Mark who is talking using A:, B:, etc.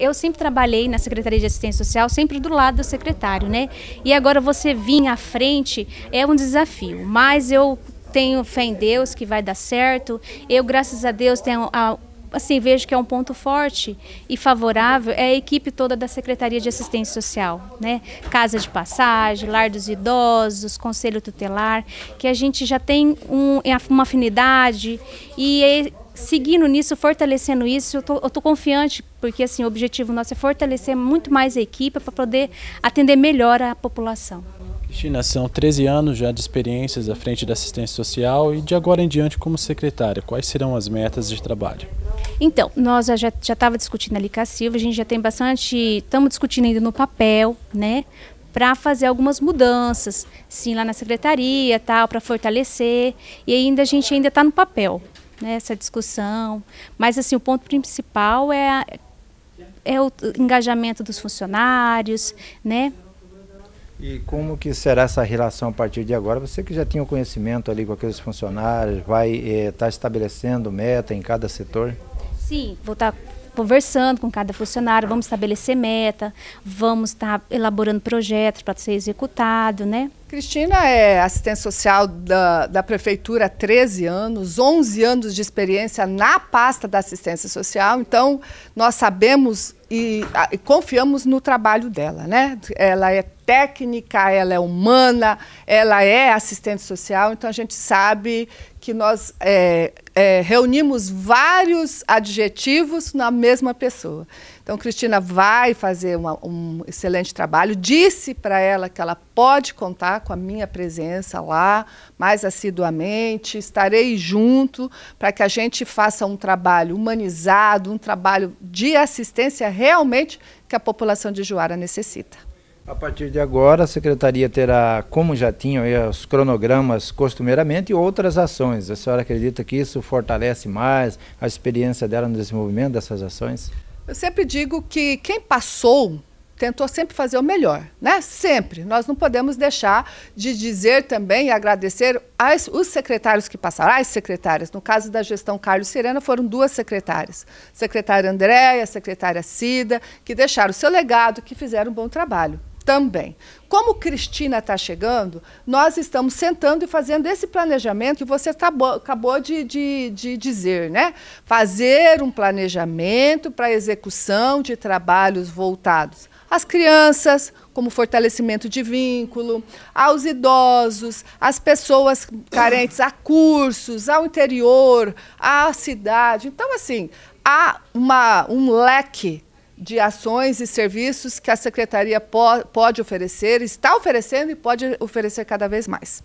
A: Eu sempre trabalhei na Secretaria de Assistência Social, sempre do lado do secretário, né? E agora você vir à frente é um desafio, mas eu tenho fé em Deus que vai dar certo. Eu, graças a Deus, tenho a, assim, vejo que é um ponto forte e favorável é a equipe toda da Secretaria de Assistência Social, né? Casa de passagem, lar dos idosos, conselho tutelar, que a gente já tem um, uma afinidade e é seguindo nisso, fortalecendo isso, eu tô, eu tô confiante, porque assim, o objetivo nosso é fortalecer muito mais a equipe para poder atender melhor a população.
B: Cristina, são 13 anos já de experiências à frente da assistência social e de agora em diante como secretária, quais serão as metas de trabalho?
A: Então, nós já estava discutindo ali com a Silva, a gente já tem bastante, estamos discutindo ainda no papel, né, para fazer algumas mudanças, sim, lá na secretaria, tal, para fortalecer, e ainda a gente ainda está no papel né, essa discussão. Mas assim, o ponto principal é, a, é o engajamento dos funcionários, né?
B: E como que será essa relação a partir de agora? Você que já tinha o conhecimento ali com aqueles funcionários, vai estar eh, tá estabelecendo meta em cada setor?
A: Sim, vou estar tá conversando com cada funcionário, vamos estabelecer meta, vamos estar tá elaborando projetos para ser executado,
C: né? Cristina é assistente social da, da prefeitura há 13 anos, 11 anos de experiência na pasta da assistência social, então nós sabemos e, e confiamos no trabalho dela, né? Ela é técnica, ela é humana, ela é assistente social, então a gente sabe que nós é, é, reunimos vários adjetivos na mesma pessoa. Então, Cristina vai fazer uma, um excelente trabalho. Disse para ela que ela pode contar com a minha presença lá mais assiduamente, estarei junto para que a gente faça um trabalho humanizado, um trabalho de assistência realmente que a população de Juara necessita.
B: A partir de agora, a secretaria terá, como já tinham os cronogramas costumeiramente, outras ações. A senhora acredita que isso fortalece mais a experiência dela no desenvolvimento dessas ações?
C: Eu sempre digo que quem passou tentou sempre fazer o melhor, né? Sempre. Nós não podemos deixar de dizer também e agradecer as, os secretários que passaram, as secretárias. No caso da gestão Carlos Serena, foram duas secretárias, secretária Andréia, secretária Cida, que deixaram o seu legado, que fizeram um bom trabalho também. Como Cristina está chegando, nós estamos sentando e fazendo esse planejamento que você acabou, acabou de, de, de dizer, né? Fazer um planejamento para execução de trabalhos voltados às crianças, como fortalecimento de vínculo, aos idosos, às pessoas carentes, a cursos, ao interior, à cidade. Então, assim, há uma, um leque de ações e serviços que a secretaria po pode oferecer, está oferecendo e pode oferecer cada vez mais.